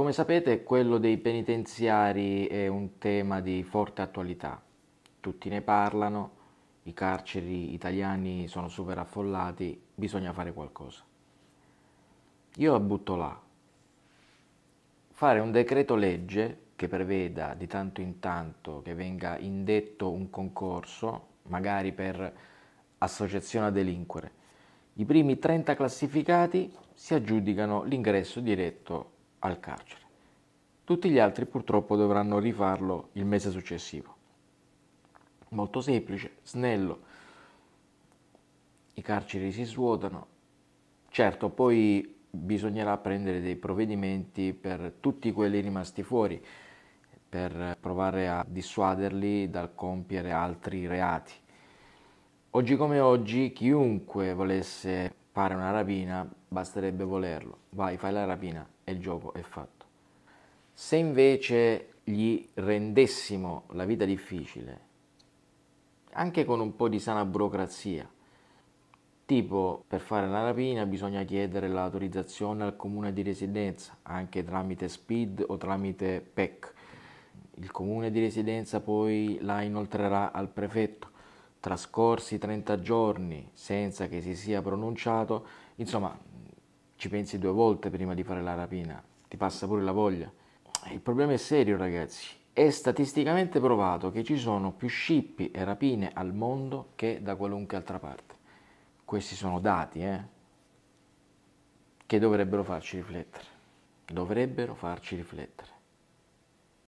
Come sapete, quello dei penitenziari è un tema di forte attualità. Tutti ne parlano, i carceri italiani sono super affollati, bisogna fare qualcosa. Io la butto là. Fare un decreto legge che preveda di tanto in tanto che venga indetto un concorso, magari per associazione a delinquere. I primi 30 classificati si aggiudicano l'ingresso diretto al carcere. Tutti gli altri purtroppo dovranno rifarlo il mese successivo. Molto semplice, snello, i carceri si svuotano. Certo, poi bisognerà prendere dei provvedimenti per tutti quelli rimasti fuori, per provare a dissuaderli dal compiere altri reati. Oggi come oggi, chiunque volesse fare una rapina basterebbe volerlo, vai fai la rapina e il gioco è fatto. Se invece gli rendessimo la vita difficile, anche con un po' di sana burocrazia, tipo per fare una rapina bisogna chiedere l'autorizzazione al comune di residenza, anche tramite SPID o tramite PEC. Il comune di residenza poi la inoltrerà al prefetto trascorsi 30 giorni senza che si sia pronunciato, insomma ci pensi due volte prima di fare la rapina, ti passa pure la voglia. Eh, il problema è serio ragazzi, è statisticamente provato che ci sono più scippi e rapine al mondo che da qualunque altra parte. Questi sono dati eh, che dovrebbero farci riflettere, dovrebbero farci riflettere.